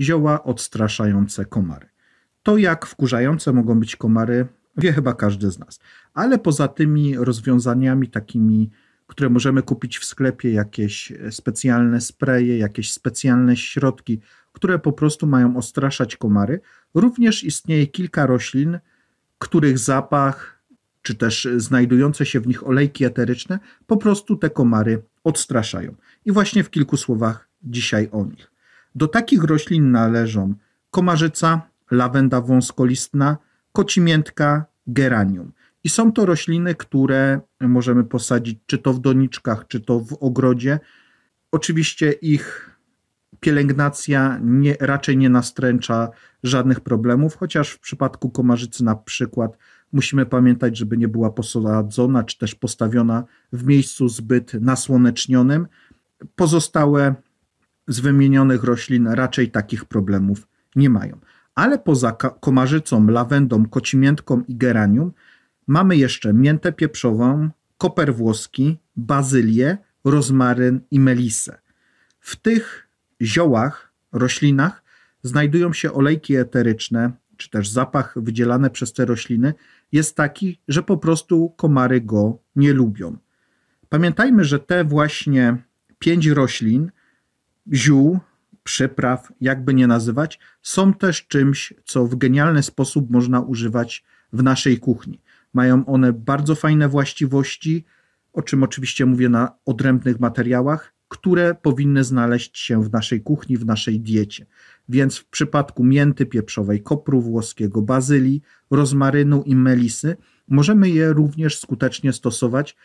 zioła odstraszające komary. To jak wkurzające mogą być komary, wie chyba każdy z nas. Ale poza tymi rozwiązaniami takimi, które możemy kupić w sklepie, jakieś e, specjalne spreje, jakieś specjalne środki, które po prostu mają odstraszać komary, również istnieje kilka roślin, których zapach czy też znajdujące się w nich olejki eteryczne po prostu te komary odstraszają. I właśnie w kilku słowach dzisiaj o nich. Do takich roślin należą komarzyca, lawenda wąskolistna, kocimiętka, geranium. I są to rośliny, które możemy posadzić czy to w doniczkach, czy to w ogrodzie. Oczywiście ich pielęgnacja nie, raczej nie nastręcza żadnych problemów, chociaż w przypadku komarzycy na przykład musimy pamiętać, żeby nie była posadzona czy też postawiona w miejscu zbyt nasłonecznionym. Pozostałe z wymienionych roślin raczej takich problemów nie mają. Ale poza komarzycą, lawendą, kocimiętką i geranium mamy jeszcze miętę pieprzową, koper włoski, bazylię, rozmaryn i melisę. W tych ziołach, roślinach znajdują się olejki eteryczne, czy też zapach wydzielany przez te rośliny jest taki, że po prostu komary go nie lubią. Pamiętajmy, że te właśnie pięć roślin ziół, przypraw, jakby nie nazywać, są też czymś, co w genialny sposób można używać w naszej kuchni. Mają one bardzo fajne właściwości, o czym oczywiście mówię na odrębnych materiałach, które powinny znaleźć się w naszej kuchni, w naszej diecie. Więc w przypadku mięty pieprzowej, kopru włoskiego, bazylii, rozmarynu i melisy możemy je również skutecznie stosować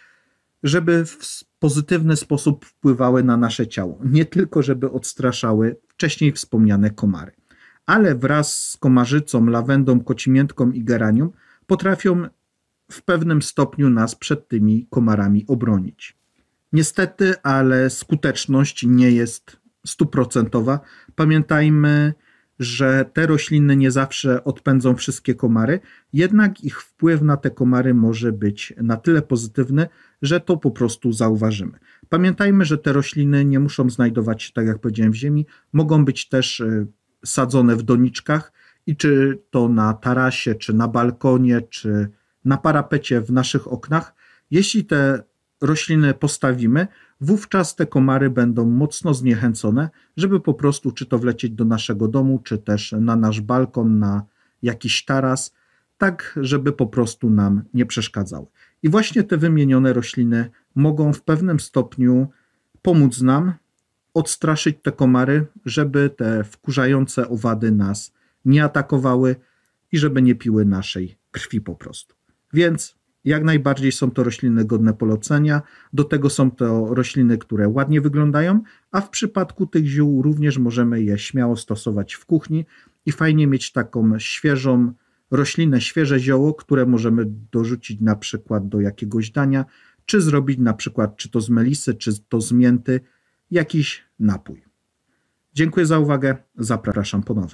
żeby w pozytywny sposób wpływały na nasze ciało. Nie tylko, żeby odstraszały wcześniej wspomniane komary, ale wraz z komarzycą, lawendą, kocimiętką i geranią potrafią w pewnym stopniu nas przed tymi komarami obronić. Niestety, ale skuteczność nie jest stuprocentowa. Pamiętajmy, że te rośliny nie zawsze odpędzą wszystkie komary, jednak ich wpływ na te komary może być na tyle pozytywny, że to po prostu zauważymy. Pamiętajmy, że te rośliny nie muszą znajdować się, tak jak powiedziałem, w ziemi, mogą być też y, sadzone w doniczkach i czy to na tarasie, czy na balkonie, czy na parapecie w naszych oknach. Jeśli te rośliny postawimy, wówczas te komary będą mocno zniechęcone, żeby po prostu czy to wlecieć do naszego domu, czy też na nasz balkon, na jakiś taras, tak żeby po prostu nam nie przeszkadzały. I właśnie te wymienione rośliny mogą w pewnym stopniu pomóc nam odstraszyć te komary, żeby te wkurzające owady nas nie atakowały i żeby nie piły naszej krwi po prostu. Więc jak najbardziej są to rośliny godne polecenia, do tego są to rośliny, które ładnie wyglądają, a w przypadku tych ziół również możemy je śmiało stosować w kuchni i fajnie mieć taką świeżą roślinę, świeże zioło, które możemy dorzucić na przykład do jakiegoś dania, czy zrobić na przykład czy to z melisy, czy to z mięty, jakiś napój. Dziękuję za uwagę, zapraszam ponownie.